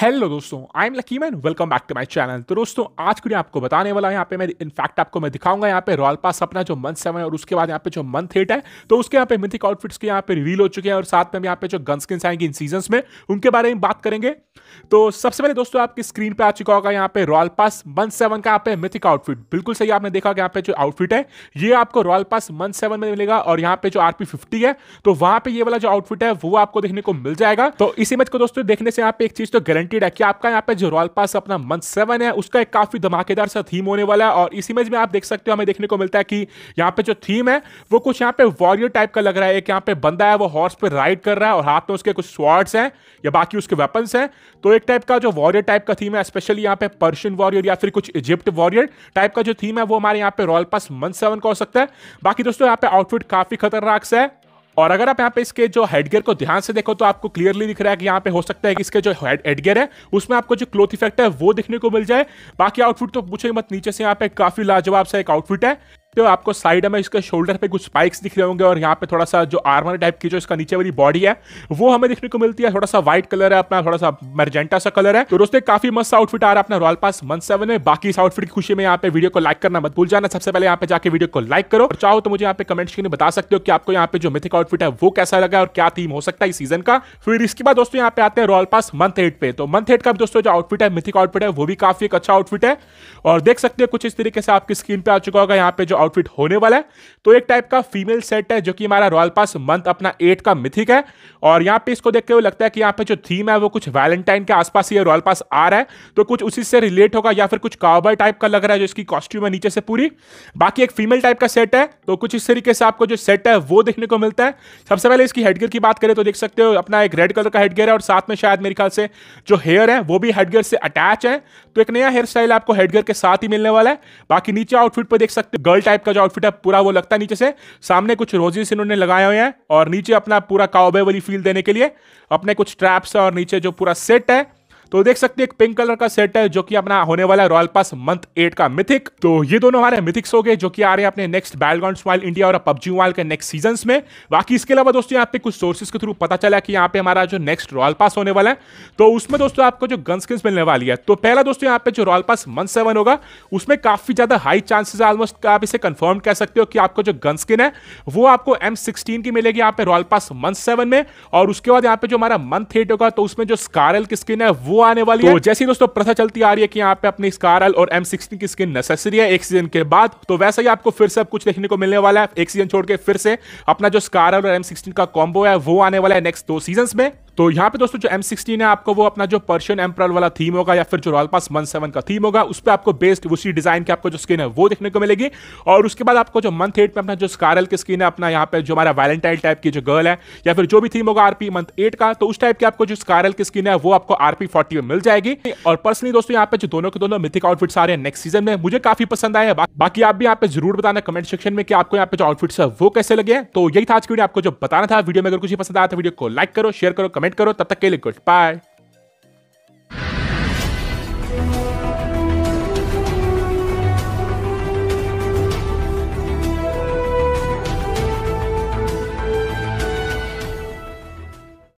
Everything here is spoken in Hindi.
हेलो दोस्तों I am lucky man welcome back to my channel तो दोस्तों आज के लिए आपको बताने वाला यहाँ पे मैं इनफैक्ट आपको मैं दिखाऊंगा यहाँ पे रॉयल पास अपना जो मंथ सेवन और उसके बाद यहाँ पे जो मंथ एट है तो उसके यहाँ पे मिथिक आउटफिट्स के यहाँ पे रिवील हो चुके हैं और साथ में यहाँ पे जो गन स्किन आएंगे इन सीजन में उनके बारे में बात करेंगे तो सबसे पहले दोस्तों आपकी स्क्रीन पर आ चुका होगा यहाँ पे रॉयल पास मंथ सेवन का यहाँ पे मिथिक आउटफिट बिल्कुल सही आपने देखा यहाँ पे जो आउटफिट है ये आपको रॉयल पास मंथ सेवन में मिलेगा और यहाँ पे जो आरपी फिफ्टी है तो वहां पे ये वाला जो आउटफिट है वो आपको देखने को मिल जाएगा तो इस इमेज को दोस्तों देखने से यहाँ पे एक चीज तो गारंटी गारंटीड है कि आपका यहाँ पे जो रॉयल पास अपना मंथ सेवन है उसका एक काफी धमाकेदार सा थीम होने वाला है और इस इमेज में आप देख सकते हो हमें देखने को मिलता है कि यहाँ पे जो थीम है वो कुछ यहाँ पे वॉरियर टाइप का लग रहा है एक यहाँ पे बंदा है वो हॉर्स पे राइड कर रहा है और हाथ में उसके कुछ स्वाड्स हैं या बाकी उसके वेपन्स हैं तो एक टाइप का जो वॉरियर टाइप का थीम है स्पेशली यहाँ पे पर्शियन वॉरियर या फिर कुछ इजिप्ट वॉरियर टाइप का जो थीम है वो हमारे यहाँ पे रॉयल पास मंथ सेवन का हो सकता है बाकी दोस्तों यहाँ पे आउटफिट काफी खतरनाक है और अगर आप यहाँ पे इसके जो हेडगेयर को ध्यान से देखो तो आपको क्लियरली दिख रहा है कि यहाँ पे हो सकता है कि इसके जो हेडगेयर है उसमें आपको जो क्लोथ इफेक्ट है वो देखने को मिल जाए बाकी आउटफिट तो पूछो मत नीचे से यहाँ पे काफी लाजवाब सा एक आउटफिट है सकते हो आपको साइड में इसके शोल्डर पे कुछ स्पाइक्स दिख रहे होंगे और यहाँ पे थोड़ा सा जो आर्मर टाइप की जो इसका नीचे वाली बॉडी है वो हमें देखने को मिलती है थोड़ा सा व्हाइट कलर है अपना थोड़ा सा मर्जेंटा सा कलर है तो दोस्तों काफी मस्त आउटफिट आ रहा है अपना रॉयल पास मंथ सेवन में बाकी इस आउटफिट की खुशी में यहाँ पे वीडियो को लाइक करना मत भूल जाना सबसे पहले यहाँ पे जाके वीडियो को लाइक करो और चाहो तो मुझे यहाँ पे कमेंट लिए बता सकते हो कि आपको यहाँ पे जो मिथिक आउटफिट है वो कैसा लगा और क्या थीम हो सकता है इस सीजन का फिर इसके बाद दोस्तों यहाँ पे आते हैं रॉयल पास मंथ एट पे तो मंथ एट का दोस्तों जो आउटफिट है मिथिक आउटफिट है वो भी काफी एक अच्छा आउटफिट है और देख सकते हो कुछ इस तरीके से आपकी स्क्रीन पे आ चुका होगा यहाँ पे जो आउटफिट होने वाला है तो एक टाइप का फीमेल सेट है जो कि हमारा रॉयल पास मंथ अपना एट का मिथिक है और यहाँ पे इसको देख के वो लगता है कि यहाँ पे जो थीम है वो कुछ वैलेंटाइन के आसपास ही रॉयल पास आ रहा है तो कुछ उसी से रिलेट होगा या फिर कुछ कावबॉय टाइप का लग रहा है जो इसकी कॉस्ट्यूम है नीचे से पूरी बाकी एक फीमेल टाइप का सेट है तो कुछ इस तरीके से आपको जो सेट है वो देखने को मिलता है सबसे पहले इसकी हेडगियर की बात करें तो देख सकते हो अपना एक रेड कलर का हेडगियर है और साथ में शायद मेरे ख्याल से जो हेयर है वो भी हेडगियर से अटैच है तो एक नया हेयर स्टाइल आपको हेडगियर के साथ ही मिलने वाला है बाकी नीचे आउटफिट पर देख सकते हो गर्ल टाइप टाइप का जो आउटफिट है पूरा वो लगता है नीचे से सामने कुछ रोजेस इन्होंने लगाए हुए हैं और नीचे अपना पूरा काउबे वाली फील देने के लिए अपने कुछ ट्रैप्स और नीचे जो पूरा सेट है तो देख सकते हैं एक पिंक कलर का सेट है जो कि अपना होने वाला है रॉयल पास मंथ एट का मिथिक तो ये दोनों हमारे मिथिक्स हो गए जो कि आ रहे हैं अपने नेक्स्ट बैलग्राउंड मोबाइल इंडिया और पबजी वाल के नेक्स्ट सीजन में बाकी इसके अलावा दोस्तों यहाँ पे कुछ सोर्सेस के थ्रू पता चला कि यहाँ पे हमारा जो नेक्स्ट रॉयल पास होने वाला है तो उसमें दोस्तों आपको जो गन स्किन्स मिलने वाली है तो पहला दोस्तों यहाँ पे जो रॉयल पास मंथ सेवन होगा उसमें काफी ज्यादा हाई चांसेस है ऑलमोस्ट आप इसे कंफर्म कह सकते हो कि आपको जो गन स्किन है वो आपको एम की मिलेगी यहाँ पे रॉयल पास मंथ सेवन में और उसके बाद यहाँ पे जो हमारा मंथ एट होगा तो उसमें जो स्कारल की स्किन है वो वो आने वाली तो है जैसे दोस्तों प्रथा चलती आ रही है कि यहाँ पे अपनी स्कारल और एम सिक्सटीन की स्किन नेसेसरी है एक सीजन के बाद तो वैसा ही आपको फिर से अब कुछ देखने को मिलने वाला है एक सीजन छोड़ के फिर से अपना जो स्कारल और एम सिक्सटीन का कॉम्बो है वो आने वाला है नेक्स्ट दो सीजन में तो यहाँ पे दोस्तों जो एम सिक्सटीन है आपको वो अपना जो पर्शियन एम्प्रल वाला थीम होगा या फिर जो रॉयल पास वन सेवन का थीम होगा उस पर आपको बेस्ड उसी डिजाइन की आपको जो स्किन है वो देखने को मिलेगी और उसके बाद आपको जो मंथ एट में अपना जो स्कारल की स्किन है अपना यहाँ पे जो हमारा वैलेंटाइन टाइप की जो गर्ल है या फिर जो भी थीम होगा आरपी मंथ एट का तो उस टाइप की आपको जो स्कारल की स्किन है वो आपको आरपी फोर्टी में मिल जाएगी और पर्सनली दोस्तों यहाँ पे जो दोनों के दोनों मिथिक आउटफिट्स आ रहे हैं नेक्स्ट सीजन में मुझे काफी पसंद आए बाकी आप भी यहाँ पे जरूर बताना कमेंट सेक्शन में कि आपको यहाँ पे जो आउटफिट्स है वो कैसे लगे तो यही था आज की वीडियो आपको जो बताना था वीडियो में अगर कुछ पसंद आया तो वीडियो को लाइक करो शेयर करो कमेंट कमेंट करो तब तक के लिए गुड बाय